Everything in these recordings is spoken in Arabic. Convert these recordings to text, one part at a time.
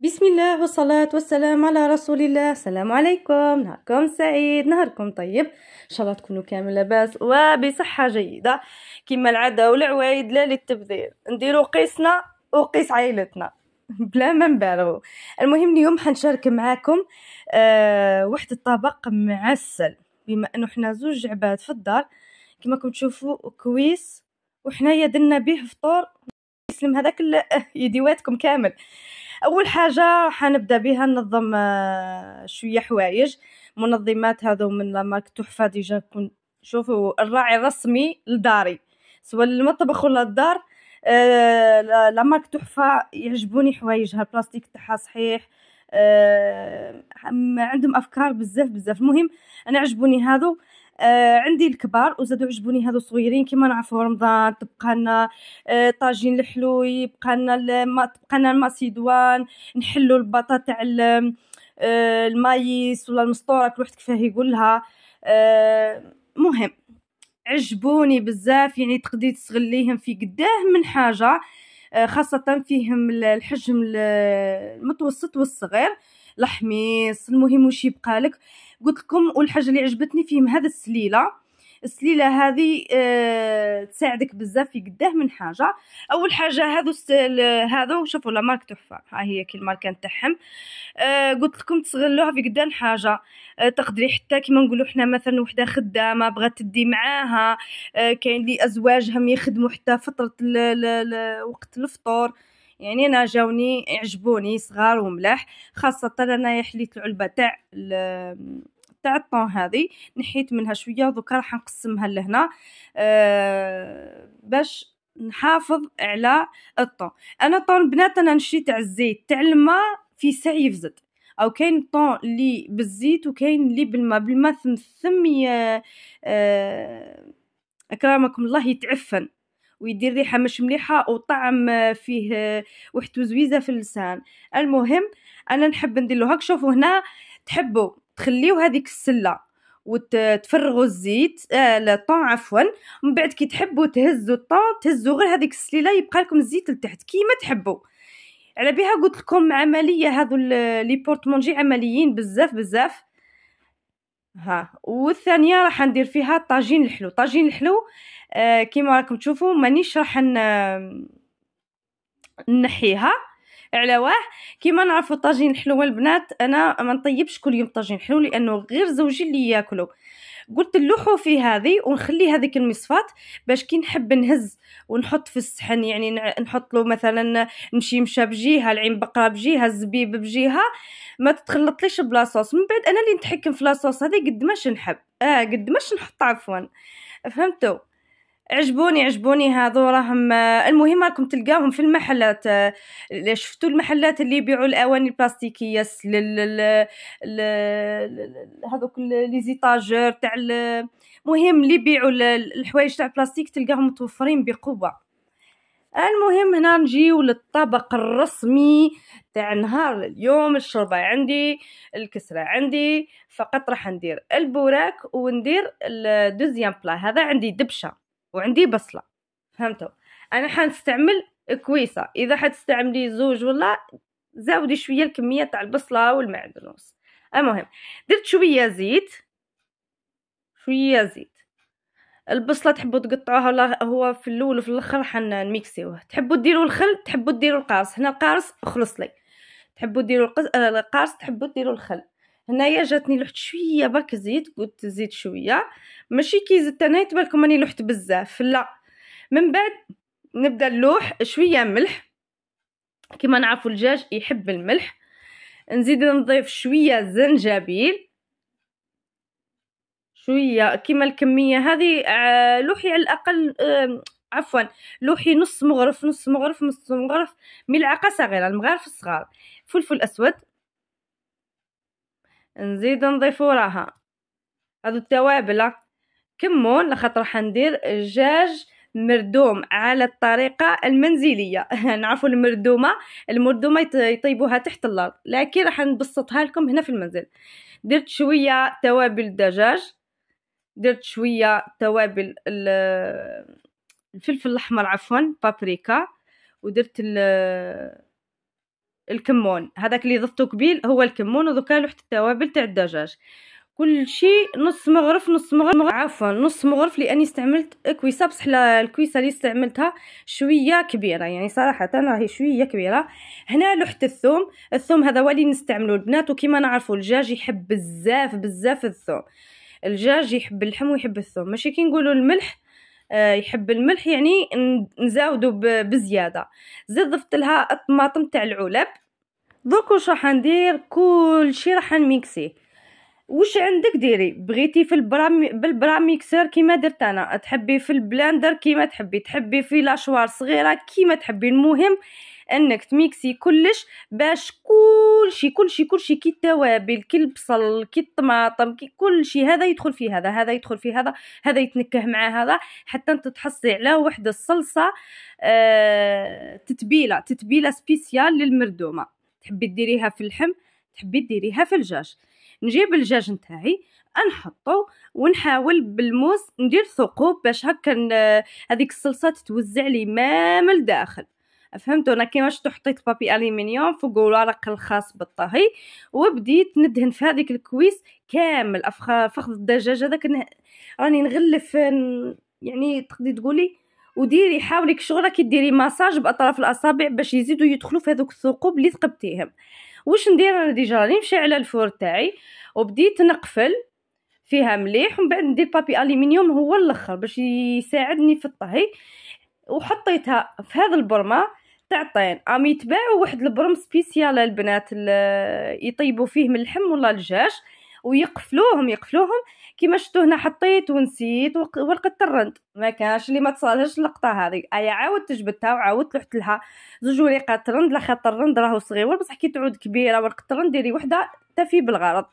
بسم الله والصلاة والسلام على رسول الله السلام عليكم نهاركم سعيد نهاركم طيب ان شاء الله تكونوا كامل لاباس وبصحة جيدة كما العادة والعوايد لا للتبذير نديرو قيسنا وقيس عائلتنا بلا ما نبالغو المهم اليوم حنشارك معاكم آه واحد الطبق معسل بما انه حنا زوج عباد في الدار كما راكم تشوفوا كويس وحنايا درنا به فطور يسلم هذاك يديواتكم كامل اول حاجه حنبدا بها ننظم آه، شويه حوايج منظمات هذو من لامارك تحفه ديجا كون شوفوا الراعي الرسمي لداري سواء للمطبخ ولا الدار آه لامارك تحفه يعجبوني حوايجها البلاستيك تاعها صحيح آه عندهم افكار بزاف بزاف المهم انا عجبوني هذو آه عندي الكبار وزادو عجبوني هادو صغيرين كيما نعرفوا رمضان تبقى لنا آه طاجين الحلوي بقى لنا تبقى لنا الماسيدوان نحلوا البطاطا تاع آه المايس ولا المسطوره كل واحد كيفاه يقولها آه مهم عجبوني بزاف يعني تقدري تستغليهم في قداه من حاجه آه خاصة فيهم الحجم المتوسط والصغير الحميص المهم وش يبقى لك قلت لكم والحاجه اللي عجبتني فيهم هذا السليله السليله هذه أه تساعدك بزاف في قداه من حاجه اول حاجه هذو هذو شوفوا لا مارك تحفه ها هي كي الماركه نتاعهم أه قلت لكم تستغلوها في قدام حاجه أه تقدري حتى كيما نقولوا حنا مثلا وحده خدامه بغات تدي معاها أه كاين لي ازواجهم يخدموا حتى فتره الـ الـ الـ وقت الفطور يعني انا جاوني عجبوني صغار وملاح خاصه انا حليت العلبه تاع تاع الطون هذه نحيت منها شويه ودوكا راح نقسمها لهنا أه باش نحافظ على الطون انا الطون بنات انا نشري تاع الزيت تاع الماء في ساع يفزد او كاين الطون لي بالزيت وكاين لي بالماء بالماء ثم ثم أه, آه، اكرمكم الله يتعفن ويدير ريحه مش مليحه وطعم آه، فيه آه، واحد زويزه في اللسان المهم انا نحب ندير له هاك شوفوا هنا تحبوا تخليو هذيك السله وتفرغوا الزيت آه الطون عفوا من بعد كي تحبوا تهزوا الطون تهزوا غير هذيك السليله يبقى لكم الزيت لتحت كيما تحبوا على بها قلت لكم عمليه هذو لي بورتمونجي عمليين بزاف بزاف ها والثانيه راح ندير فيها الطاجين الحلو طاجين الحلو آه كيما راكم تشوفوا مانيش راح نحيها على واه كيما نعرفوا الطاجين الحلو البنات انا ما نطيبش كل يوم طاجين حلو لانه غير زوجي اللي ياكلو قلت نلوحو في هذه ونخلي هذيك المصفات باش كي نحب نهز ونحط في الصحن يعني نحط له مثلا مشى بجهه العين بقره بجهه الزبيب بجهه ما تتخلطليش بلاصوص من بعد انا اللي نتحكم في لاصوص هذه قد ماش نحب اه قد ماش نحط عفوا فهمتوا عجبوني عجبوني هذو راهم آه، المهم راكم تلقاهم في المحلات آه، شفتوا المحلات اللي يبيعوا الاواني البلاستيكيه لل هذوك لي زيطاجور تاع المهم اللي يبيعوا الحوايج تاع البلاستيك تلقاهم متوفرين بقوه المهم هنا نجيو للطبق الرسمي تاع نهار اليوم الشربه عندي الكسره عندي فقط راح ندير البوراك وندير الدوزيام بلا هذا عندي دبشه وعندي بصله فهمتوا انا حنستعمل كويسه اذا حتستعملي زوج ولا زاودي شويه الكميه تاع البصله والمعدنوس المهم درت شويه زيت شويه زيت البصله تحبوا تقطعوها ولا هو في الاول وفي الاخر حنميكسيوه تحبوا ديروا الخل تحبوا ديروا القارص هنا القارص خلص لي تحبوا ديروا القارص آه، تحبوا ديروا الخل هنايا جاتني لحت شويه برك زيت قلت زيت شويه ماشي كي زدت انا يتبان راني لحت بزاف لا من بعد نبدا نلوح شويه ملح كما نعرفوا الدجاج يحب الملح نزيد نضيف شويه زنجبيل شويه كيما الكميه هذه آه، لوحي على الاقل عفوا لوحي نص مغرف نص مغرف نص مغرف ملعقه صغيره المغارف الصغار فلفل اسود نزيد نضيف وراها هادو التوابل كمون لخاطر ندير دجاج مردوم على الطريقه المنزليه نعرفوا المردومه المردومه يطيبوها تحت الارض لكن راح نبسطها لكم هنا في المنزل درت شويه توابل الدجاج درت شويه توابل الفلفل الاحمر عفوا بابريكا ودرت الكمون هذاك اللي ضفتو قبيل هو الكمون ودوكا له حتى التوابل تاع الدجاج كل شيء نص مغرف نص مغرف عفوا نص مغرف لاني استعملت كويسه بصح الكويسه اللي استعملتها شويه كبيره يعني صراحه راهي شويه كبيره هنا لوحه الثوم الثوم هذا ولي نستعملو البنات وكما نعرفوا الجاج يحب بزاف بزاف الثوم الجاج يحب اللحم ويحب الثوم ماشي كي نقولوا الملح آه، يحب الملح يعني نزاودو بزياده زيد ضفت لها الطماطم تاع العلب دوك واش راح ندير كل شيء راح نميكسيه وش عندك ديري بغيتي في البرامي بالبرا ميكسر كيما درت انا تحبي في البلاندر كيما تحبي تحبي في لاشوار صغيره كيما تحبي المهم انك تميكسي كلش باش كلشي كلشي كلشي كي التوابل كي البصل كي الطماطم كي كلشي هذا يدخل في هذا هذا يدخل في هذا هذا يتنكه مع هذا حتى انت تحصي على وحده الصلصه آه تتبيله تتبيله سبيسيال للمردومه تحبي ديريها في اللحم تحبي ديريها في الدجاج نجيب الدجاج نتاعي نحطه ونحاول بالموس ندير ثقوب باش هكا آه، هذيك الصلصه تتوزع لي ما من الداخل فهمتوا انا كيفاش تحطيت بابي الومنيوم فوق الورق الخاص بالطهي وبديت ندهن في هذيك الكويس كامل افخ فخذ الدجاج هذاك راني نغلف يعني تقدري تقولي وديري حاولي كي ديري مساج باطراف الاصابع باش يزيدوا يدخلوا في هذوك الثقوب اللي ثقبتيهم واش ندير انا ديجا راني نمشي على الفور تاعي وبديت نقفل فيها مليح ومن بعد ندير بابي الومنيوم هو الاخر باش يساعدني في الطهي وحطيتها في هذا البرمة تعطين عم يتباعوا واحد البرم سبيسيال للبنات اللي يطيبوا فيه من اللحم ولا الدجاج ويقفلوهم يقفلوهم كيما شفتوا هنا حطيت ونسيت ورقه الرند ما كانش اللي ما تصالحش اللقطه هذه ايا عاودت جبدتها وعاودت لحت لها زوج وريقات رند لخاطر خاطر الرند راهو صغير بصح كي تعود كبيره ورقه الرند ديري وحده تفي بالغرض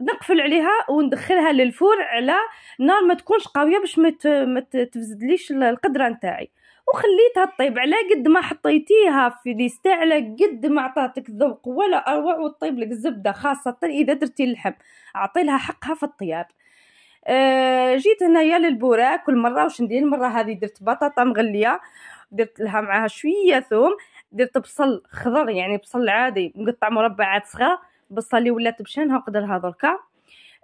نقفل عليها وندخلها للفور على نار ما تكونش قويه باش ما تفزدليش القدره نتاعي وخليتها تطيب على قد ما حطيتيها في ديستا على قد ما عطاتك ذوق ولا اروع وتطيب لك الزبده خاصه اذا درتي اللحم اعطي لها حقها في الطياب أه جيت هنايا للبوراك كل مره واش ندير المره هذه درت بطاطا مغليه درت لها معاها شويه ثوم درت بصل خضر يعني بصل عادي مقطع مربعات صغار بصلي ولات بشانها وقدرها دركا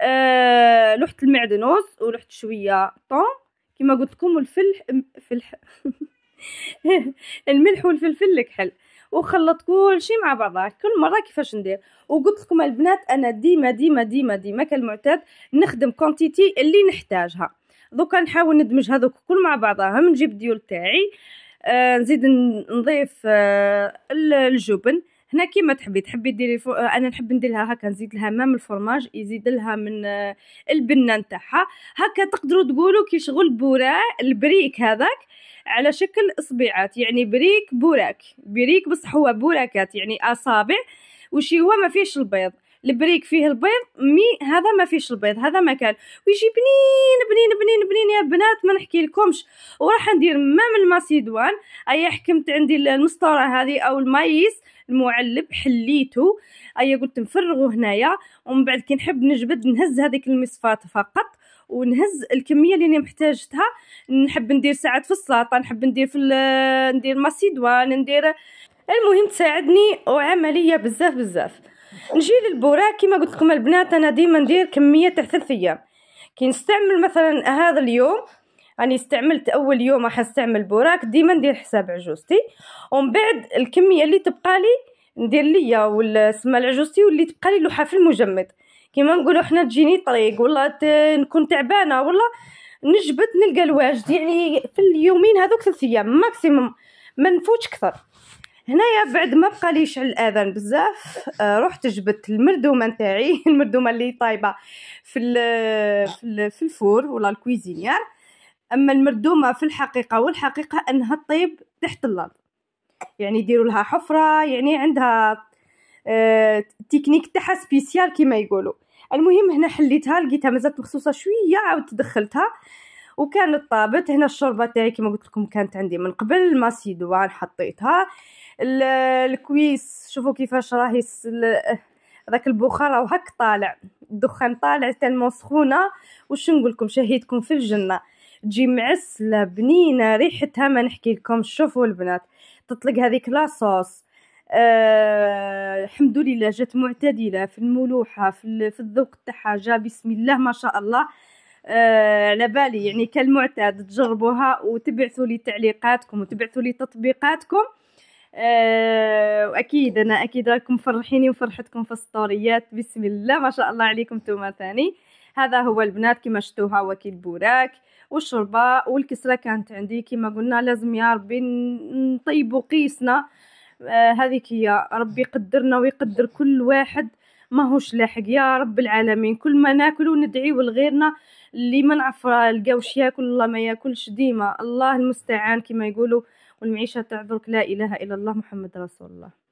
أه لحت المعدنوس ولحت شويه طوم كما قلت لكم الفلح فلح الملح والفلفل الكحل وخلط كل شيء مع بعضه كل مره كيفاش ندير وقلت لكم البنات انا ديما ديما ديما ديما كالمعتاد نخدم كونتيتي اللي نحتاجها دوكا نحاول ندمج هذوك كل مع بعضهم نجيب ديول تاعي آه نزيد نضيف آه الجبن هنا كيما تحبي تحبي ديري فو... آه، انا نحب ندير لها هكا نزيد لها مام الفرماج يزيد لها من آه، البنه نتاعها هكا تقدروا تقولوا كي شغل بورا البريك هذاك على شكل اصبعات يعني بريك بوراك بريك بصح هو بوراكات يعني اصابع وشي هو ما فيهش البيض البريك فيه البيض مي هذا ما فيش البيض هذا ما كان ويجي بنين بنين بنين بنين يا بنات ما نحكي لكمش وراح ندير ما من الماسيدوان ايا حكمت عندي المسطره هذه او المايس المعلب حليته ايا قلت نفرغه هنايا ومن بعد كي نحب نجبد نهز هذيك المصفات فقط ونهز الكميه اللي انا محتاجتها نحب ندير ساعات في السلطه نحب ندير في ندير ماسيدوان ندير المهم تساعدني وعمليه بزاف بزاف نجي للبوراك كما قلت لكم البنات انا ديما ندير كميه تاع ثلاث ايام كي نستعمل مثلا هذا اليوم راني يعني استعملت اول يوم راح نستعمل بوراك ديما ندير حساب عجوزتي ومن بعد الكميه اللي تبقى لي ندير ليا ولا سما العجوزتي واللي تبقى لي لوحه في المجمد كيما نقولوا حنا تجيني طريق والله نكون تعبانه والله نجبد نلقى الواجد يعني في اليومين هذوك ثلاث ايام ماكسيموم ما نفوتش اكثر هنايا بعد ما بقى لي يشعل الاذان بزاف آه، رحت جبت المردومه نتاعي المردومه اللي طايبه في في الفور ولا الكويزينيار اما المردومه في الحقيقه والحقيقه انها طيب تحت الارض يعني يديروا لها حفره يعني عندها آه، تكنيك تاعها سبيسيال كيما يقولوا المهم هنا حليتها لقيتها مازالت مخصوصه شويه عاود دخلتها وكانت طابت هنا الشوربه تاعي كيما قلت لكم كانت عندي من قبل ما سيدوان حطيتها الكويس شوفوا كيفاش راهي هذاك البخار راه هك طالع الدخان طالع تالمون سخونه وش نقول لكم شهيتكم في الجنه تجي معسله بنينه ريحتها ما نحكي لكم شوفوا البنات تطلق هذيك لاصوص أه الحمد لله جات معتدله في الملوحه في, في الذوق تاعها جا بسم الله ما شاء الله أه على بالي يعني كالمعتاد تجربوها وتبعثوا لي تعليقاتكم وتبعثوا لي تطبيقاتكم آه، واكيد انا اكيد راكم فرحيني وفرحتكم في السطوريات بسم الله ما شاء الله عليكم نتوما ثاني هذا هو البنات كما شفتوها وكيل بوراك والشربة والكسرة كانت عندي كما قلنا لازم يا ربي نطيبوا قيسنا آه، هذيك هي ربي يقدرنا ويقدر كل واحد ماهوش لاحق يا رب العالمين كل ما ناكل وندعيو لغيرنا اللي ما نعرف لقاوش ياكل الله ما ياكلش ديما الله المستعان كما يقولوا والمعيشة تاع لا إله إلا الله محمد رسول الله